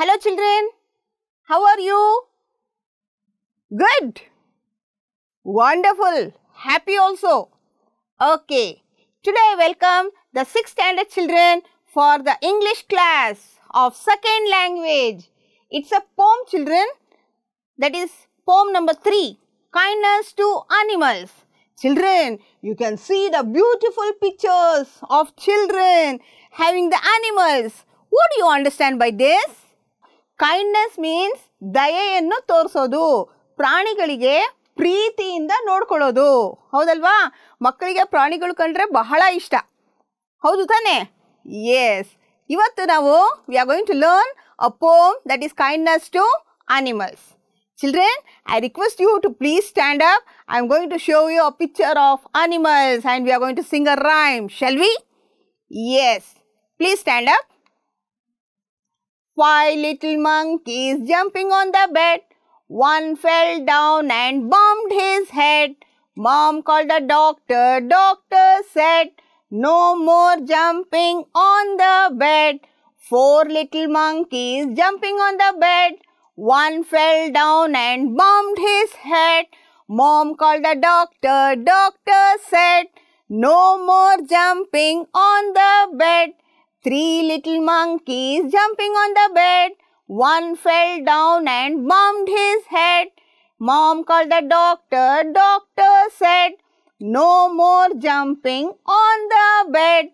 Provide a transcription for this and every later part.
Hello children, how are you? Good. Wonderful. Happy also. Okay. Today I welcome the 6th standard children for the English class of second language. It's a poem children. That is poem number 3. Kindness to animals. Children, you can see the beautiful pictures of children having the animals. What do you understand by this? Kindness means ದಯೆಯನ್ನು ತೋರಿಸೋದು ಪ್ರಾಣಿಗಳಿಗೆ ಪ್ರೀತಿಯಿಂದ ನೋಡ್ಕೊಳ್ಳೋದು ಹೌದಲ್ವಾ ಮಕ್ಕಳಿಗೆ ಪ್ರಾಣಿಗಳು ಕಂಡ್ರೆ ಬಹಳ ಇಷ್ಟ ಹೌದು ತಾನೇ ಎಸ್ ಇವತ್ತು ನಾವು we are going to learn a poem that is kindness to animals children I request you to please stand up I am going to show you a picture of animals and we are going to sing a rhyme shall we yes please stand up Five little monkeys jumping on the bed. One fell down and bumped his head. Mom called the doctor. Doctor said, no more jumping on the bed. Four little monkeys jumping on the bed. One fell down and bumped his head. Mom called the doctor. Doctor said, no more jumping on the bed. Three little monkeys jumping on the bed. One fell down and bumped his head. Mom called the doctor. Doctor said, no more jumping on the bed.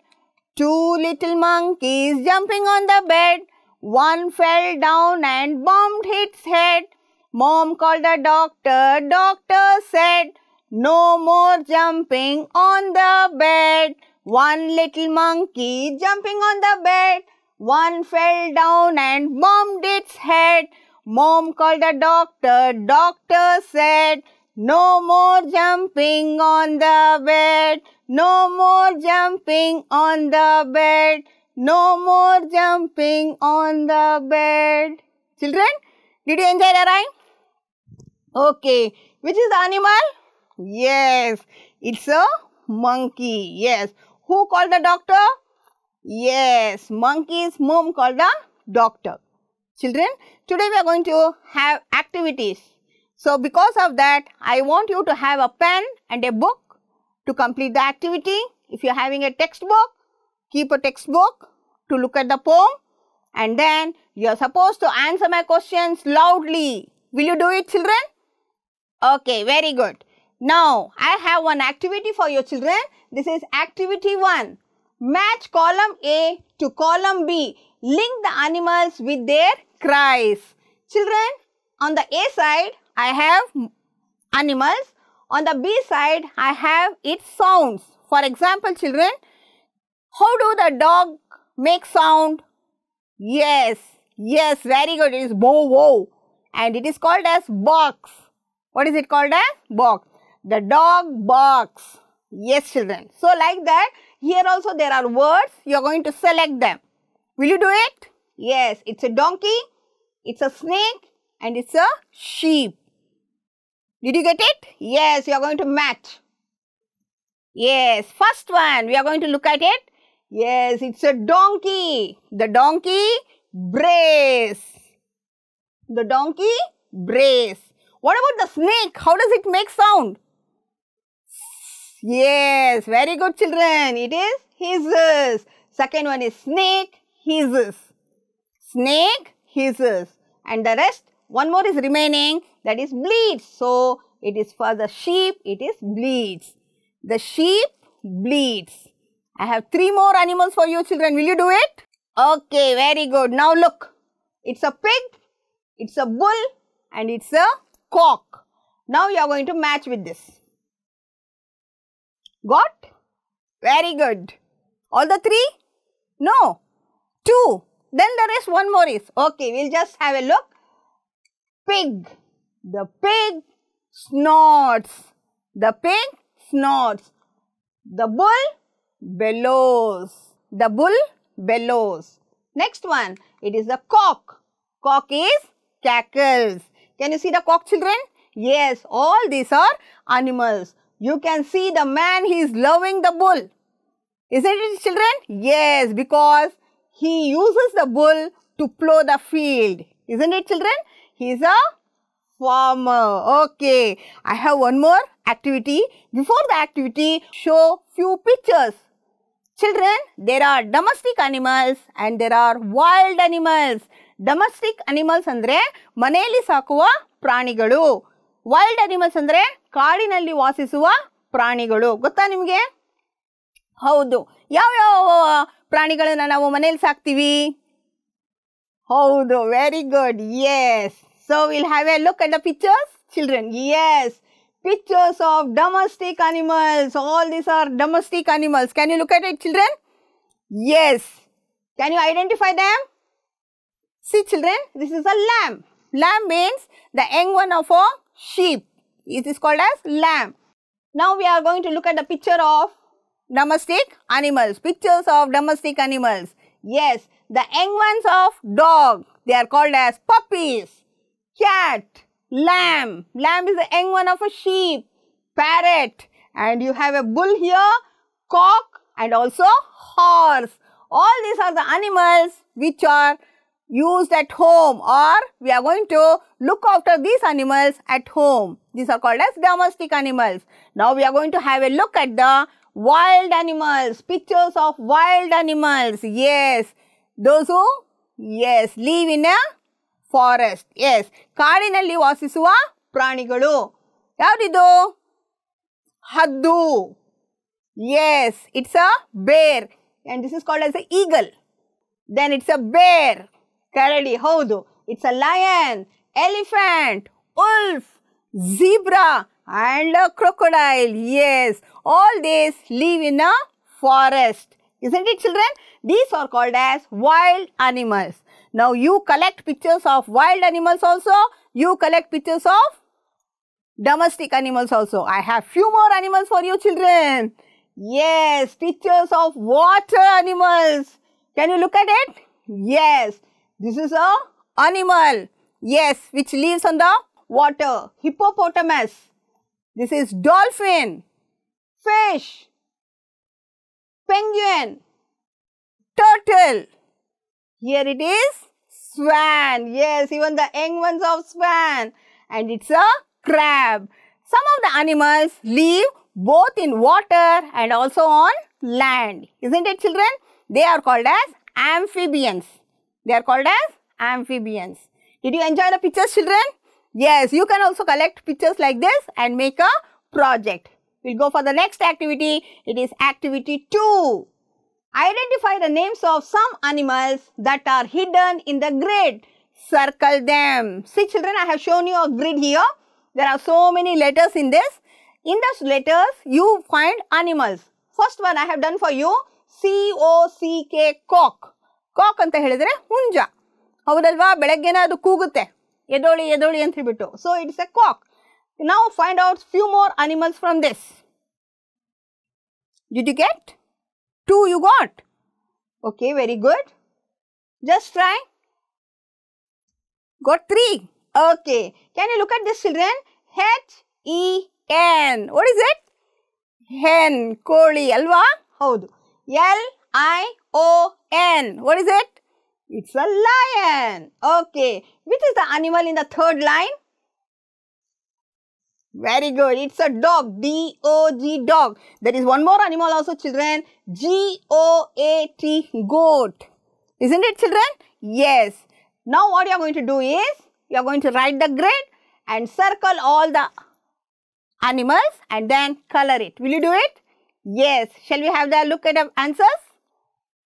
Two little monkeys jumping on the bed. One fell down and bumped its head. Mom called the doctor. Doctor said, no more jumping on the bed. One little monkey jumping on the bed. One fell down and bumped its head. Mom called the doctor. Doctor said, No more jumping on the bed. No more jumping on the bed. No more jumping on the bed. Children, did you enjoy the rhyme? Okay. Which is the animal? Yes. It's a monkey. Yes. Who called the doctor? Yes, monkey's mom called the doctor. Children, today we are going to have activities. So, because of that, I want you to have a pen and a book to complete the activity. If you are having a textbook, keep a textbook to look at the poem and then you are supposed to answer my questions loudly. Will you do it children? Okay, very good. Now, I have one activity for your children. This is activity 1. Match column A to column B. Link the animals with their cries. Children, on the A side, I have animals. On the B side, I have its sounds. For example, children, how do the dog make sound? Yes, yes, very good. It is bow wow. And it is called as box. What is it called as? Box. The dog barks. Yes, children. So, like that, here also there are words. You are going to select them. Will you do it? Yes, it's a donkey, it's a snake and it's a sheep. Did you get it? Yes, you are going to match. Yes, first one, we are going to look at it. Yes, it's a donkey. The donkey brays. The donkey brays. What about the snake? How does it make sound? Yes, very good children. It is hisses. Second one is snake, hisses. Snake, hisses. And the rest, one more is remaining that is bleeds. So, it is for the sheep, it is bleeds. The sheep bleeds. I have three more animals for you children. Will you do it? Okay, very good. Now look. It's a pig, it's a bull and it's a cock. Now you are going to match with this. Got? Very good. All the three? No. Two. Then there is one more is. Okay, we'll just have a look. Pig. The pig snorts. The pig snorts. The bull bellows. The bull bellows. Next one, it is the cock. Cock is cackles. Can you see the cock children? Yes, all these are animals. You can see the man, he is loving the bull. Isn't it children? Yes, because he uses the bull to plow the field. Isn't it children? He is a farmer. Okay, I have one more activity. Before the activity, show few pictures. Children, there are domestic animals and there are wild animals. Domestic animals ಅಂದರೆ ಮನೆಯಲ್ಲಿ ಸಾಕುವ ಪ್ರಾಣಿಗಳು wild animals ಅಂದರೆ ಕಾಡಿನಲ್ಲಿ ವಾಸಿಸುವ ಪ್ರಾಣಿಗಳು ಗೊತ್ತಾ ನಿಮಗೆ ಹೌದು ಯಾವ್ಯಾವ ಪ್ರಾಣಿಗಳನ್ನ ನಾವು ಮನೇಲಿ ಸಾಕ್ತೀವಿ ಹೌದು very good yes so will have a look at the pictures children yes pictures of domestic animals. All these are domestic animals. Can you look at it, children? Yes. Can you identify them? See, children, this is a lamb. Lamb means the young one of a sheep. It is called as lamb. Now we are going to look at the picture of domestic animals, pictures of domestic animals. Yes, the young ones of dog, they are called as puppies, cat, lamb, lamb is the young one of a sheep, parrot and you have a bull here, cock and also horse. All these are the animals which are used at home or we are going to look after these animals at home. These are called as domestic animals. Now we are going to have a look at the wild animals, pictures of wild animals. Yes, those who, yes, live in a forest. Yes, yes ಕಾಡಿನಲ್ಲಿ ವಾಸಿಸುವ ಪ್ರಾಣಿಗಳು do ಹದ್ದು Yes, it's a bear, and this is called as a eagle. Then it's a bear. ಕೆರಳಿ ಹೌದು it's a lion elephant wolf zebra and a crocodile yes all these live in a forest isn't it children these are called as wild animals now you collect pictures of wild animals also you collect pictures of domestic animals also i have few more animals for you children yes pictures of water animals can you look at it yes this is a animal. Yes, which lives on the water. Hippopotamus. This is dolphin, fish, penguin, turtle. Here it is swan. Yes, even the young ones of swan. And it's a crab. Some of the animals live both in water and also on land. Isn't it children? They are called as amphibians. They are called as amphibians. Did you enjoy the pictures children? Yes, you can also collect pictures like this and make a project. We'll go for the next activity. It is activity 2. Identify the names of some animals that are hidden in the grid. Circle them. See children, I have shown you a grid here. There are so many letters in this. In those letters, you find animals. First one I have done for you, C-O-C-K, cock. Cock ಅಂತ ಹೇಳಿದರೆ ಹುಂಜ ಹೌದಲ್ವಾ ಬೆಳಗ್ಗೆನೇ ಅದು ಕೂಗುತ್ತೆ ಎದೋಳಿ ಎದೋಳಿ ಅಂತ ಹೇಳ್ಬಿಟ್ಟು so it's a cock ನಾವು find out few more animals from this did you get two you got okay very good just try got three. Okay. Can you look at this children? H-E-N. What is it? Hen. Koli. Alva? Haudu. L-I-O N. What is it? It's a lion. Okay. Which is the animal in the third line? Very good. It's a dog. D-O-G, dog. There is one more animal also, children. G-O-A-T, goat. Isn't it, children? Yes. Now, what you are going to do is, you are going to write the grid and circle all the animals and then color it. Will you do it? Yes. Shall we have the look at the answers?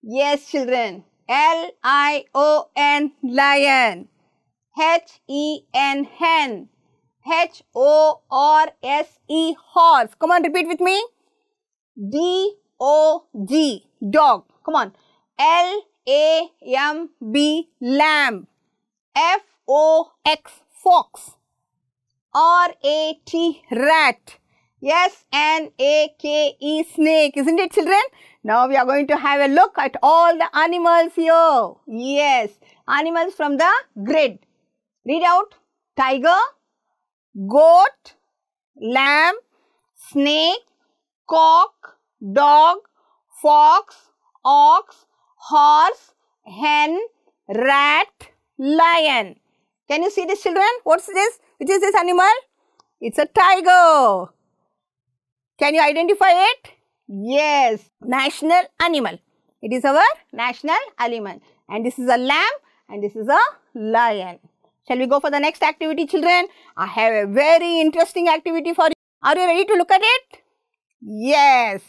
Yes, children. L I O N lion. H E N hen. H O R S E horse. Come on, repeat with me. D O G dog. Come on. L A M B lamb. F O X fox. R A T rat. Yes, N A K E A-K-E snake, isn't it children? Now we are going to have a look at all the animals here. Yes, animals from the grid. Read out. Tiger, goat, lamb, snake, cock, dog, fox, ox, horse, hen, rat, lion. Can you see this children? What's this? Which is this animal? It's a tiger. Can you identify it? Yes, national animal. It is our national animal. And this is a lamb and this is a lion. Shall we go for the next activity children? I have a very interesting activity for you. Are you ready to look at it? Yes.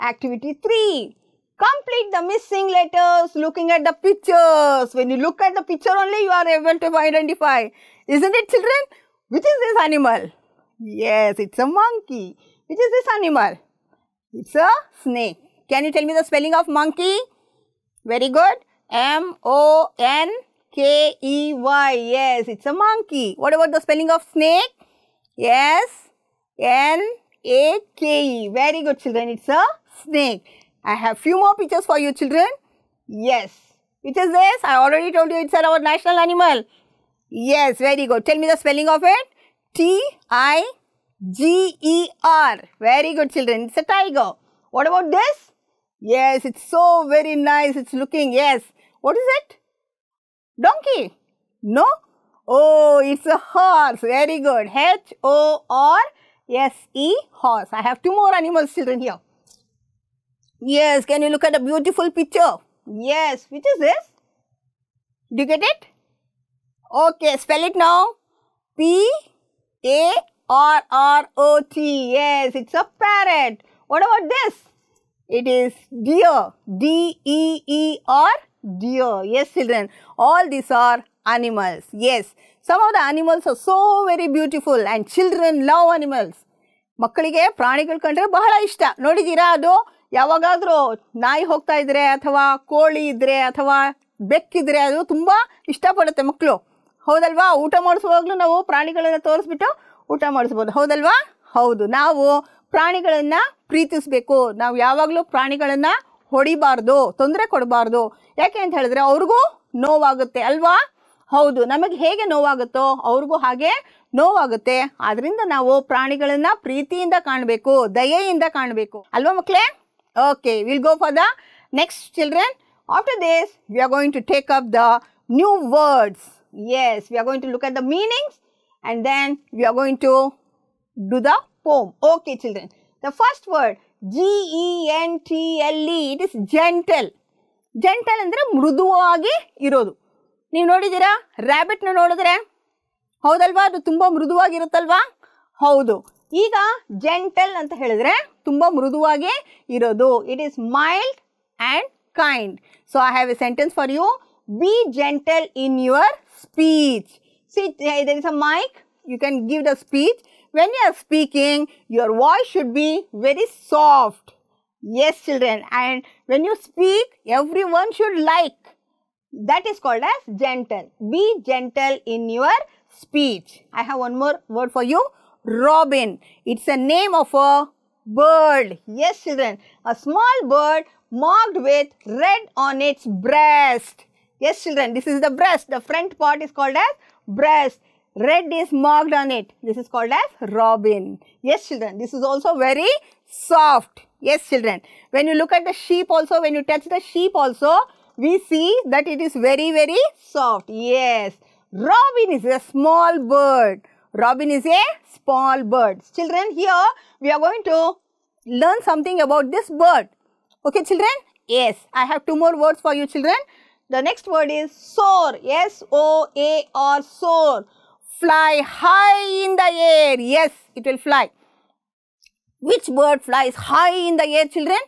Activity 3. Complete the missing letters looking at the pictures. When you look at the picture only you are able to identify. Isn't it children? Which is this animal? Yes, it's a monkey is this animal. It's a snake. Can you tell me the spelling of monkey? Very good. M-O-N-K-E-Y. Yes, it's a monkey. What about the spelling of snake? Yes. N-A-K-E. Very good children. It's a snake. I have few more pictures for you children. Yes. Which is this? I already told you it's our national animal. Yes, very good. Tell me the spelling of it. T I. G-E-R. Very good children. It's a tiger. What about this? Yes, it's so very nice. It's looking. Yes. What is it? Donkey. No? Oh, it's a horse. Very good. H-O-R. Yes, E, horse. I have two more animals children here. Yes, can you look at a beautiful picture? Yes, which is this? Do you get it? Okay, spell it now. P A R-R-O-T. Yes, it's a parrot. What about this? It is deer. D-E-E-R, deer. Yes, children. All these are animals. Yes. Some of the animals are so very beautiful and children love animals. ಮಕ್ಕಳಿಗೆ ಪ್ರಾಣಿಗಳು ಕಂಡ್ರೆ ಬಹಳ ಇಷ್ಟ ನೋಡಿದ್ದೀರಾ ಅದು ಯಾವಾಗಾದರೂ ನಾಯಿ ಹೋಗ್ತಾ ಇದ್ರೆ ಅಥವಾ ಕೋಳಿ ಇದ್ದರೆ ಅಥವಾ ಬೆಕ್ಕಿದ್ರೆ ಅದು ತುಂಬ ಇಷ್ಟಪಡುತ್ತೆ ಮಕ್ಕಳು ಹೌದಲ್ವಾ ಊಟ ಮಾಡಿಸುವಾಗಲೂ ನಾವು ಪ್ರಾಣಿಗಳನ್ನು ತೋರಿಸ್ಬಿಟ್ಟು ಊಟ ಮಾಡಿಸ್ಬೋದು ಹೌದಲ್ವಾ ಹೌದು ನಾವು ಪ್ರಾಣಿಗಳನ್ನು ಪ್ರೀತಿಸಬೇಕು ನಾವು ಯಾವಾಗಲೂ ಪ್ರಾಣಿಗಳನ್ನು ಹೊಡಿಬಾರ್ದು ತೊಂದರೆ ಕೊಡಬಾರ್ದು ಯಾಕೆ ಅಂತ ಹೇಳಿದ್ರೆ ಅವ್ರಿಗೂ ನೋವಾಗುತ್ತೆ ಅಲ್ವಾ ಹೌದು ನಮಗೆ ಹೇಗೆ ನೋವಾಗುತ್ತೋ ಅವ್ರಿಗೂ ಹಾಗೆ ನೋವಾಗುತ್ತೆ ಆದ್ರಿಂದ ನಾವು ಪ್ರಾಣಿಗಳನ್ನು ಪ್ರೀತಿಯಿಂದ ಕಾಣಬೇಕು ದಯೆಯಿಂದ ಕಾಣಬೇಕು ಅಲ್ವಾ ಮಕ್ಕಳೇ okay will go for the next children after this we are going to take up the new words yes we are going to look at the meanings and then you are going to do the poem. Okay children. The first word G-E-N-T-L-E e, it is gentle. Gentle ಅಂದರೆ ಮೃದುವಾಗಿ ಇರೋದು ನೀವು ನೋಡಿದ್ದೀರಾ ರ್ಯಾಬಿಟ್ನ ನೋಡಿದ್ರೆ ಹೌದಲ್ವಾ ಅದು ತುಂಬ ಮೃದುವಾಗಿರುತ್ತಲ್ವಾ ಹೌದು ಈಗ ಜೆಂಟಲ್ ಅಂತ ಹೇಳಿದ್ರೆ ತುಂಬ ಮೃದುವಾಗಿ ಇರೋದು it is mild and kind so I have a sentence for you be gentle in your speech See, there is a mic, you can give the speech. When you are speaking, your voice should be very soft. Yes, children. And when you speak, everyone should like. That is called as gentle. Be gentle in your speech. I have one more word for you. Robin. It's a name of a bird. Yes, children. A small bird marked with red on its breast. Yes, children. This is the breast. The front part is called as breast, red is marked on it. This is called as robin. Yes, children, this is also very soft. Yes, children, when you look at the sheep also, when you touch the sheep also, we see that it is very, very soft. Yes, robin is a small bird. Robin is a small bird. Children, here we are going to learn something about this bird. Okay, children? Yes, I have two more words for you, children. The next word is soar. S-O-A-R, soar. Fly high in the air. Yes, it will fly. Which bird flies high in the air, children?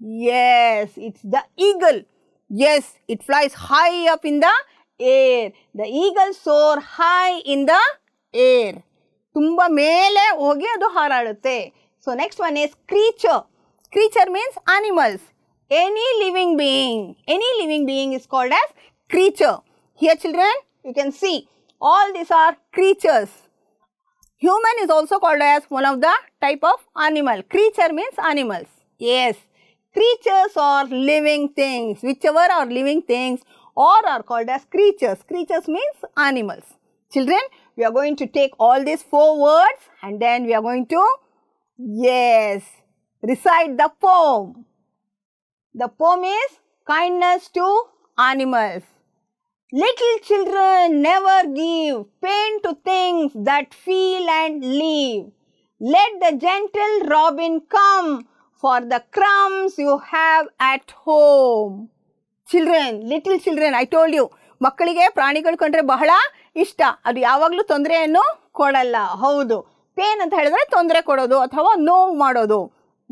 Yes, it's the eagle. Yes, it flies high up in the air. The eagle soar high in the air. ತುಂಬ ಮೇಲೆ ಹೋಗಿ ಅದು ಹಾರಾಡುತ್ತೆ So next one is creature. Creature means animals. Any living being, any living being is called as creature. Here children, you can see all these are creatures. Human is also called as one of the type of animal. Creature means animals. Yes, creatures or living things, whichever are living things or are called as creatures. Creatures means animals. Children, we are going to take all these four words and then we are going to, yes, recite the poem. The poem is Kindness to Animals. Little children never give pain to things that feel and live. Let the gentle robin come for the crumbs you have at home. Children little children I told you ಮಕ್ಕಳಿಗೆ ಪ್ರಾಣಿಗಳು ಕಂಡ್ರೆ ಬಹಳ ಇಷ್ಟ ಅದು ಯಾವಾಗಲೂ ತೊಂದರೆಯನ್ನು ಕೊಡಲ್ಲ ಹೌದು ಪೇನ್ ಅಂತ ಹೇಳಿದ್ರೆ ತೊಂದರೆ ಕೊಡೋದು ಅಥವಾ ನೋವು ಮಾಡೋದು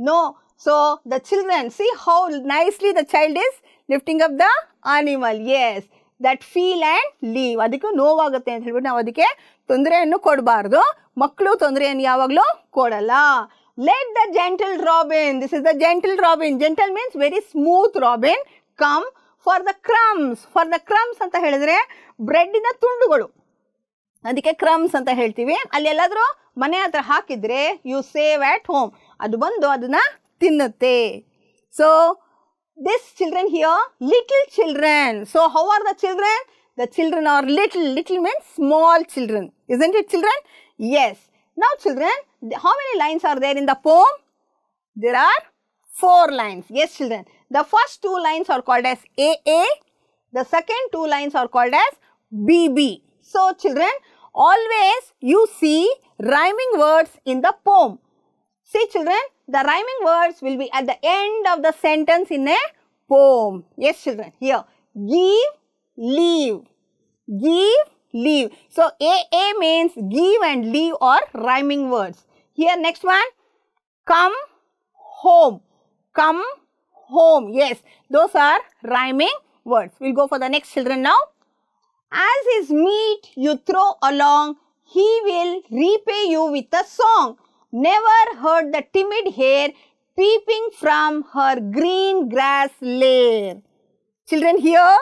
no So, the children, see how nicely the child is lifting up the animal. Yes, that feel and leave ಅದಕ್ಕೆ ನೋವಾಗುತ್ತೆ ಅಂತ ಹೇಳ್ಬಿಟ್ಟು ನಾವು ಅದಕ್ಕೆ ತೊಂದರೆಯನ್ನು ಕೊಡಬಾರ್ದು ಮಕ್ಕಳು ತೊಂದರೆಯನ್ನು ಯಾವಾಗಲೂ ಕೊಡಲ್ಲ let the gentle robin this is the gentle robin gentle means very smooth robin come for the crumbs for the crumbs ಅಂತ ಹೇಳಿದ್ರೆ ಬ್ರೆಡ್ಡಿನ ತುಂಡುಗಳು ಅದಕ್ಕೆ ಕ್ರಮ್ಸ್ ಅಂತ ಹೇಳ್ತೀವಿ ಅಲ್ಲಿ ಎಲ್ಲಾದರೂ ಮನೆ ಹತ್ರ ಹಾಕಿದರೆ ಯು ಸೇವ್ ಆಟ್ ಹೋಮ್ ಅದು ಬಂದು ಅದನ್ನು ತಿನ್ನುತ್ತೆ So, this children here, little children. So, how are the children? The children are little, little means small children, children isn't it children? Yes. Now children, how many lines are there in the poem? There are four lines. Yes children. The first two lines are called as AA. The second two lines are called as BB. So children, always you see rhyming words in the poem. See children, the rhyming words will be at the end of the sentence in a poem. Yes children, here give, leave, give, leave. So A, A means give and leave or rhyming words. Here next one, come home, come home. Yes, those are rhyming words. We'll go for the next children now. As his meat you throw along, he will repay you with a song never heard the timid hare peeping from her green grass lair. Children, here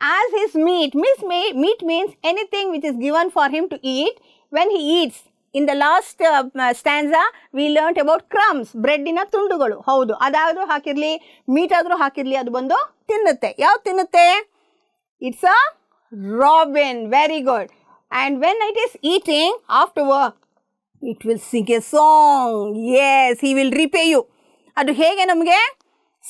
as his meat, means meat means anything which is given for him to eat when he eats. In the last uh, uh stanza, we learnt about crumbs, ಬ್ರೆಡ್ಡಿನ a ಹೌದು ಅದಾದರೂ ಹಾಕಿರಲಿ meet ಆದರೂ ಹಾಕಿರಲಿ ಅದು ಬಂದು adu ಯಾವ್ದು ತಿನ್ನುತ್ತೆ it's a It's a robin. Very good. And when it is eating work it will sing a song yes he will repay you ಅದು ಹೇಗೆ ನಮಗೆ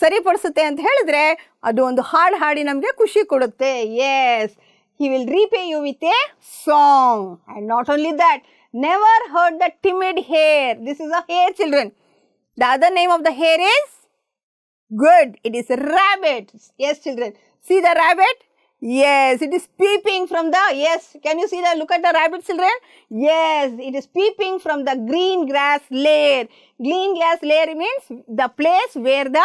ಸರಿಪಡಿಸುತ್ತೆ ಅಂತ ಹೇಳಿದ್ರೆ ಅದು ಒಂದು ಹಾಡು ಹಾಡಿ ನಮಗೆ ಖುಷಿ ಕೊಡುತ್ತೆ yes he will repay you with a song and not only that never heard the timid hare this is a hare children the other name of the hare is good it is rabbit yes children see the rabbit Yes, it is peeping from the, yes, can you see the, look at the rabbit children? Yes, it is peeping from the green grass layer. Green grass layer means the place where the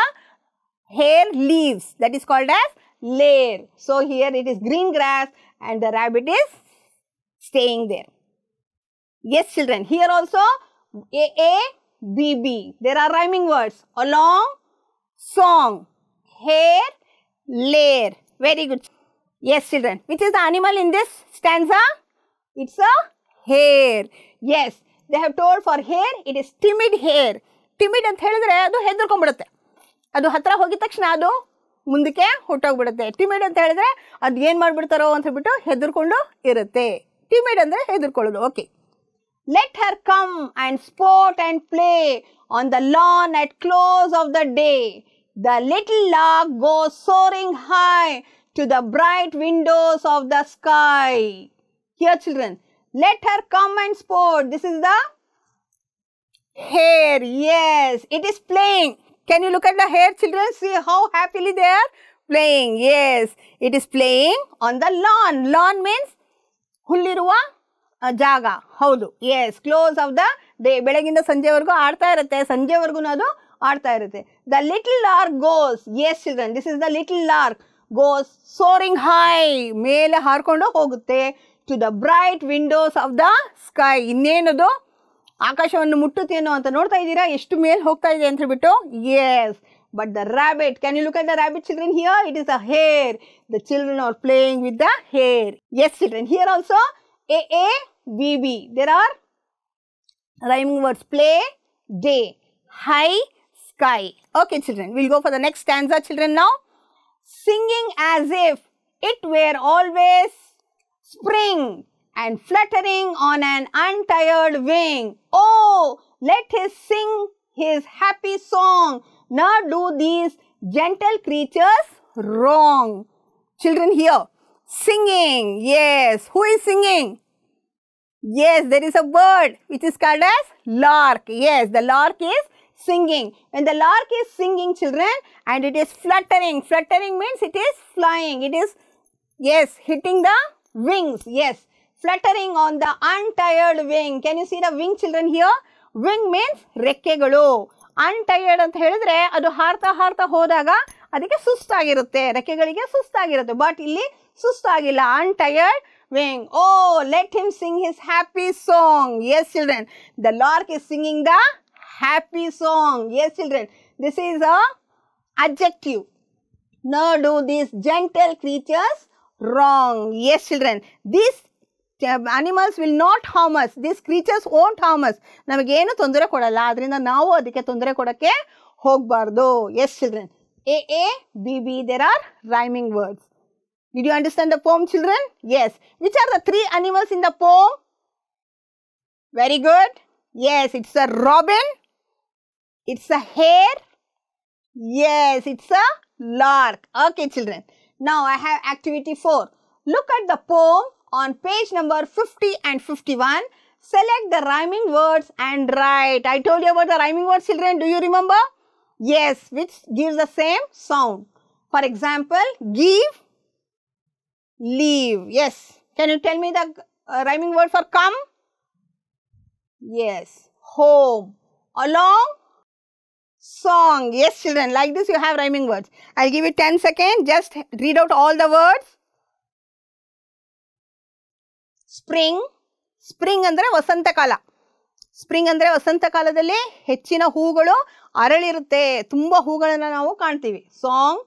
hair leaves, that is called as layer. So, here it is green grass and the rabbit is staying there. Yes, children, here also A, A, B, B. There are rhyming words. Along, song, hair, layer. Very good. Yes, children. Which is the animal in this stanza? It's a hare. Yes, they have told for hare, it is timid hare. Timid ಅಂತ ಹೇಳಿದ್ರೆ ಅದು ಹೆದರ್ಕೊಂಡ್ಬಿಡುತ್ತೆ ಅದು ಹತ್ತಿರ ಹೋಗಿದ ತಕ್ಷಣ ಅದು ಮುಂದಕ್ಕೆ ಹೊಟ್ಟೋಗ್ಬಿಡುತ್ತೆ timid ಅಂತ ಹೇಳಿದ್ರೆ ಅದು ಏನು ಮಾಡಿಬಿಡ್ತಾರೋ ಅಂತ ಹೇಳ್ಬಿಟ್ಟು ಹೆದರ್ಕೊಂಡು ಇರುತ್ತೆ ಟಿಮಿಡ್ ಅಂದರೆ ಹೆದರ್ಕೊಳ್ಳೋದು okay let her come and sport and play on the lawn at close of the day the little lark go soaring high to the bright windows of the sky. Here children, let her come and sport. This is the hair. Yes, it is playing. Can you look at the hair children? See how happily they are playing. Yes, it is playing on the lawn. Lawn means ಹುಲ್ಲಿರುವ ಜಾಗ uh, jaga yes close of the day the ಸಂಜೆವರೆಗೂ ಆಡ್ತಾ ಇರುತ್ತೆ ಸಂಜೆವರೆಗೂ ಅದು ಆಡ್ತಾ ಇರುತ್ತೆ the little lark goes yes children this is the little goes soaring high mele harkondo hogutte to the bright windows of the sky innenado akashavannu muttutheno anta nortta idira eshtu mele hogta ide antu bitto yes but the rabbit can you look at the rabbit children here it is a hare the children are playing with the hare yes children here also a a b b there are rhyming words play day high sky okay children we'll go for the next stanza children now singing as if it were always spring and fluttering on an untired wing. Oh, let his sing his happy song, nor do these gentle creatures wrong. Children here, singing, yes, who is singing? Yes, there is a bird which is called as lark. Yes, the lark is singing. When the lark is singing children and it is fluttering, fluttering means it is flying, it is yes hitting the wings, yes fluttering on the untired wing. Can you see the wing children here? Wing means ರೆಕ್ಕೆಗಳು ಅನ್ಟಯರ್ಡ್ ಅಂತ ಹೇಳಿದ್ರೆ ಅದು ಹಾರ್ತಾ ಹಾರ್ತಾ ಹೋದಾಗ ಅದಕ್ಕೆ ಸುಸ್ತಾಗಿರುತ್ತೆ ರೆಕ್ಕೆಗಳಿಗೆ ಸುಸ್ತಾಗಿರುತ್ತೆ but ಇಲ್ಲಿ ಸುಸ್ತಾಗಿಲ್ಲ untired wing. Oh, let him sing his happy song. Yes, children. The lark is singing the happy song. Yes, children. This is a adjective. Nor do these gentle creatures wrong. Yes, children. These uh, animals will not harm us. These creatures won't harm us. Now again, Namagena tundre koda ladrina now adike tundre koda ke hogbardo. Yes, children. A, A, B, B. There are rhyming words. Did you understand the poem, children? Yes. Which are the three animals in the poem? Very good. Yes, it's a robin, it's a hare. Yes, it's a lark. Okay, children. Now I have activity 4. Look at the poem on page number 50 and 51. Select the rhyming words and write. I told you about the rhyming words, children. Do you remember? Yes, which gives the same sound. For example, give, leave. Yes. Can you tell me the uh, rhyming word for come? Yes. Home. Along, song Yes, children like this you have rhyming words I'll give ಇ ten second just read out all the words. Spring spring ಅಂದರೆ ವಸಂತಕಾಲ spring ಅಂದರೆ ವಸಂತಕಾಲದಲ್ಲಿ ಹೆಚ್ಚಿನ ಹೂಗಳು ಅರಳಿರುತ್ತೆ ತುಂಬ ಹೂಗಳನ್ನು ನಾವು ಕಾಣ್ತೀವಿ song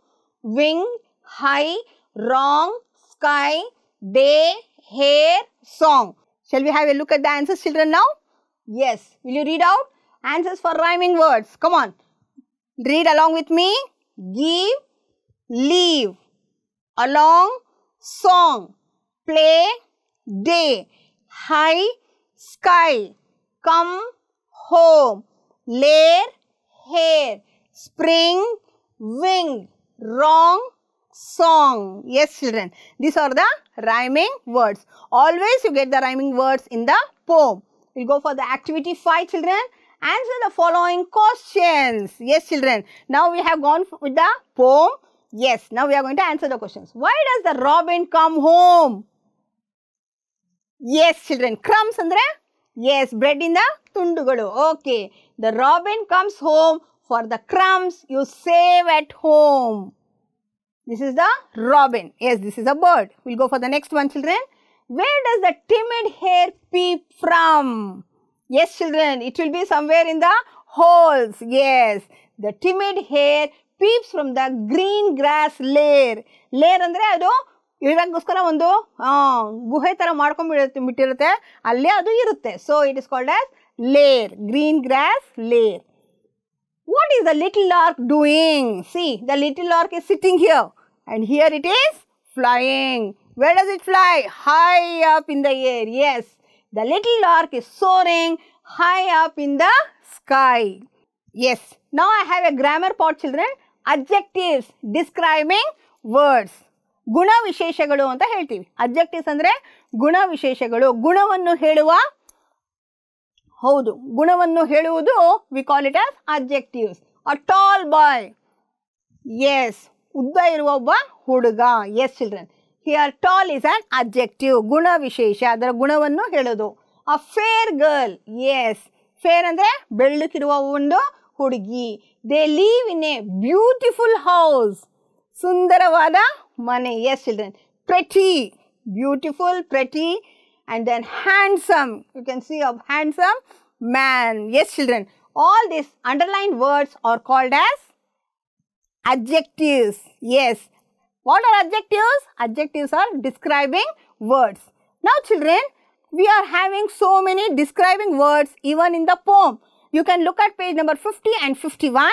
wing high wrong sky day hare song shall we have a look at answers children ನಾವು yes will you read out answers for rhyming words come on Read along with me. Give, leave, along, song, play, day, high, sky, come, home, layer, hair, spring, wing, wrong, song. Yes children, these are the rhyming words. Always you get the rhyming words in the poem. We'll go for the activity 5 children. Answer the following questions. Yes, children. Now we have gone with the poem. Yes, now we are going to answer the questions. Why does the robin come home? Yes, children. Crumbs, Andre? Yes, bread in the tundugalu. Okay. The robin comes home for the crumbs you save at home. This is the robin. Yes, this is a bird. We'll go for the next one, children. Where does the timid hare peep from? Yes, children, it will be somewhere in the holes. Yes, the timid hare peeps from the green grass layer. Layer andre ado iragoskara ondo guhe tara maadkonbidirutte mittirutte alle adu irutte. So it is called as layer, green grass layer. What is the little lark doing? See, the little lark is sitting here and here it is flying. Where does it fly? High up in the air. Yes. The little lark is soaring high up in the sky. Yes, now I have a grammar part children. Adjectives describing words. ಗುಣ ವಿಶೇಷಗಳು ಅಂತ ಹೇಳ್ತೀವಿ objectives ಅಂದರೆ ಗುಣ ವಿಶೇಷಗಳು ಗುಣವನ್ನು ಹೇಳುವ ಹೌದು ಗುಣವನ್ನು ಹೇಳುವುದು we call it as objectives a tall boy yes ಉದ್ದ ಇರುವ ಒಬ್ಬ ಹುಡುಗ yes children here tall is an adjective guna vishesha adara gunavannu heludu a fair girl yes fair andre bellukiruva ondu hudugi they live in a beautiful house sundaravada mane yes children pretty beautiful pretty and then handsome you can see a handsome man yes children all these underlined words are called as adjectives yes what are adjectives? Adjectives are describing words. Now children, we are having so many describing words even in the poem. You can look at page number 50 and 51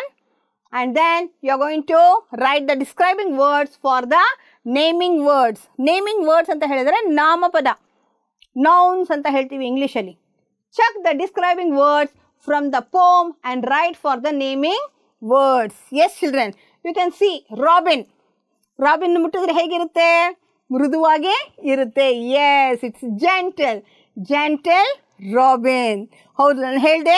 and then you are going to write the describing words for the naming words. Naming words ಅಂತ ಹೇಳಿದರೆ namapada. nouns ಅಂತ English ಇಂಗ್ಲಿಷಲ್ಲಿ Check the describing words from the poem and write for the naming words. Yes, children, you can see Robin. Robin ಮುಟ್ಟಿದ್ರೆ ಹೇಗಿರುತ್ತೆ ಮೃದುವಾಗೇ ಇರುತ್ತೆ yes it's gentle gentle robin ಹೌದು ನಾನು ಹೇಳಿದೆ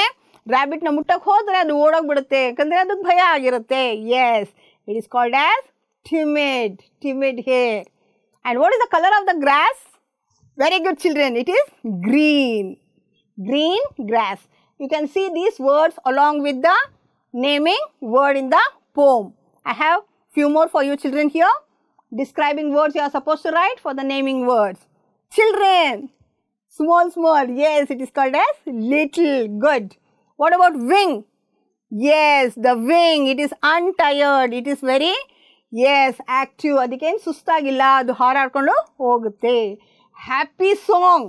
ರ್ಯಾಬಿಟ್ನ ಮುಟ್ಟಕ್ಕೆ ಹೋದರೆ ಅದು ಓಡೋಗ್ಬಿಡುತ್ತೆ ಯಾಕಂದರೆ ಅದಕ್ಕೆ ಭಯ ಆಗಿರುತ್ತೆ yes it is called as timid timid hare and what is the colour of the grass very good children it is green green grass you can see these words along with the naming word in the poem I have few more for you children here. Describing words you are supposed to write for the naming words. Children, small, small, yes, it is called as little, good. What about wing? Yes, the wing, it is untired, it is very, yes, active. ಅದಕ್ಕೇನು ಸುಸ್ತಾಗಿಲ್ಲ gila, ಹಾರಾಡ್ಕೊಂಡು ಹೋಗುತ್ತೆ happy song.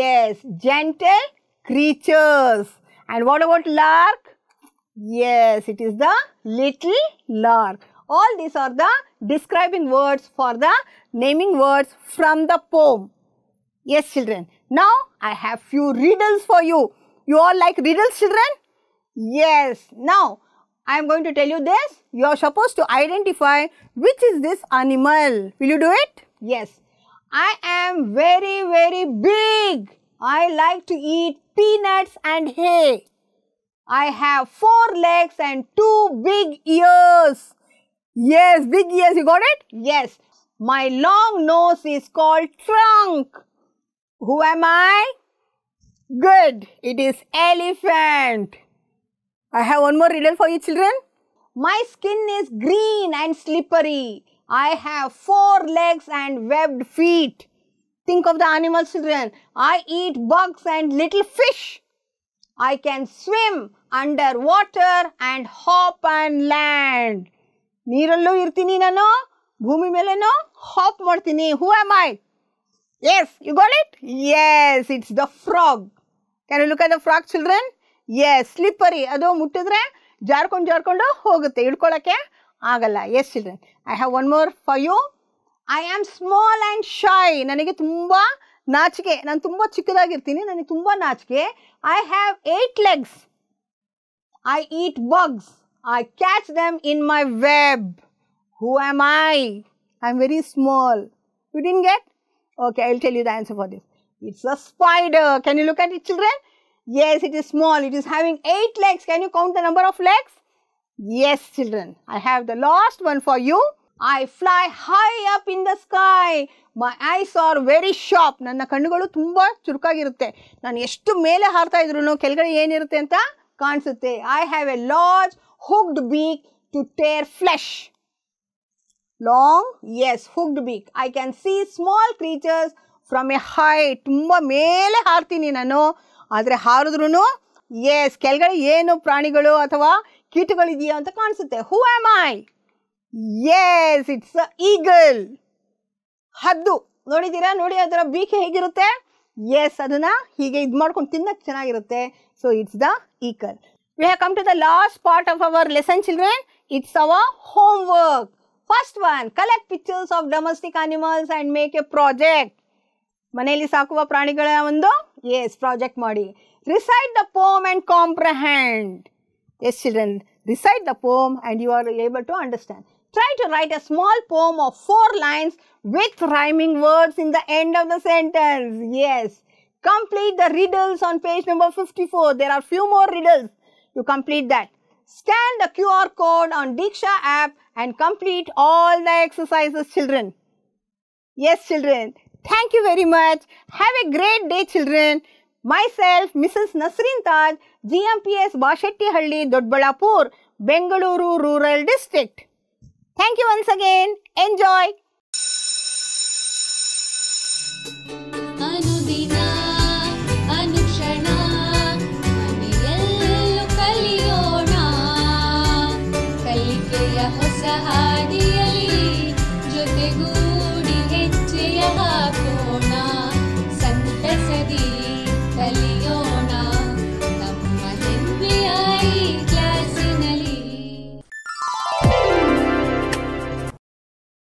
yes gentle creatures and what about lark Yes, it is the little lark. All these are the describing words for the naming words from the poem. Yes, children. Now, I have few riddles for you. You all like riddles, children? Yes. Now, I am going to tell you this. You are supposed to identify which is this animal. Will you do it? Yes. I am very, very big. I like to eat peanuts and hay. I have four legs and two big ears. Yes, big ears, you got it? Yes. My long nose is called trunk. Who am I? Good. It is elephant. I have one more riddle for you children. My skin is green and slippery. I have four legs and webbed feet. Think of the animals children. I eat bugs and little fish. I can swim under water and hop and land ನೀರಲ್ಲೂ ಇರ್ತೀನಿ ನಾನು ಭೂಮಿ ಮೇಲೇನೋ hop ಮಾಡ್ತೀನಿ who am I yes you got it yes it's the frog can look at the frog children yes slippery ಅದು ಮುಟ್ಟಿದ್ರೆ ಜಾರ್ಕೊಂಡು ಜಾರ್ಕೊಂಡು ಹೋಗುತ್ತೆ ಹಿಡ್ಕೊಳ್ಳೋಕ್ಕೆ ಆಗಲ್ಲ yes children I have one more for you I am small and shy ನನಗೆ ತುಂಬ ನಾಚಿಕೆ ನಾನು ತುಂಬ ಚಿಕ್ಕದಾಗಿರ್ತೀನಿ ನನಗೆ ತುಂಬ ನಾಚಿಕೆ I have eight legs I eat bugs. I catch them in my web. Who am I? I'm very small. You didn't get? Okay, I'll tell you the answer for this. It's a spider. Can you look at it, children? Yes, it is small. It is having eight legs. Can you count the number of legs? Yes, children. I have the last one for you. I fly high up in the sky. My eyes are very sharp. ನನ್ನ ಕಣ್ಣುಗಳು ತುಂಬ ಚುರುಕಾಗಿರುತ್ತೆ ನಾನು ಎಷ್ಟು ಮೇಲೆ ಹಾರ್ತಾ ಇದ್ರು ಕೆಳಗಡೆ ಏನಿರುತ್ತೆ ಅಂತ ಕಾಣಿಸುತ್ತೆ I have a large hooked beak to tear flesh long yes hooked beak I can see small creatures from a high ತುಂಬ ಮೇಲೆ ಹಾರ್ತೀನಿ ನಾನು ಆದರೆ ಹಾರಿದ್ರು ಎಸ್ ಕೆಳಗಡೆ ಏನು ಪ್ರಾಣಿಗಳು ಅಥವಾ ಕೀಟಗಳಿದೆಯಾ ಅಂತ ಕಾಣಿಸುತ್ತೆ who am I yes it's a eagle ಹದ್ದು ನೋಡಿದ್ದೀರಾ ನೋಡಿ ಅದರ ಬೀಕೆ ಹೇಗಿರುತ್ತೆ ಎಸ್ ಅದನ್ನ ಹೀಗೆ ಇದು ಮಾಡ್ಕೊಂಡು ತಿನ್ನಕ್ಕೆ ಚೆನ್ನಾಗಿರುತ್ತೆ so it's the eagle we have come to the last part of our lesson children it's our homework first one collect pictures of domestic animals and make a project ಮನೆಯಲ್ಲಿ ಸಾಕುವ ಪ್ರಾಣಿಗಳ ಒಂದು ಎಸ್ ಪ್ರಾಜೆಕ್ಟ್ ಮಾಡಿ recite the poem and comprehend yes children recite the poem and you are able to understand try to write a small poem of four lines with rhyming words in the end of the sentence. Yes. Complete the riddles on page number 54. There are few more riddles. You complete that. Scan the QR code on Diksha app and complete all the exercises children. Yes children. Thank you very much. Have a great day children. Myself, Mrs. Nasreen Taj, GMPS Bashetti Halli, Dodbalapur, Bengaluru Rural District. Thank you once again. Enjoy.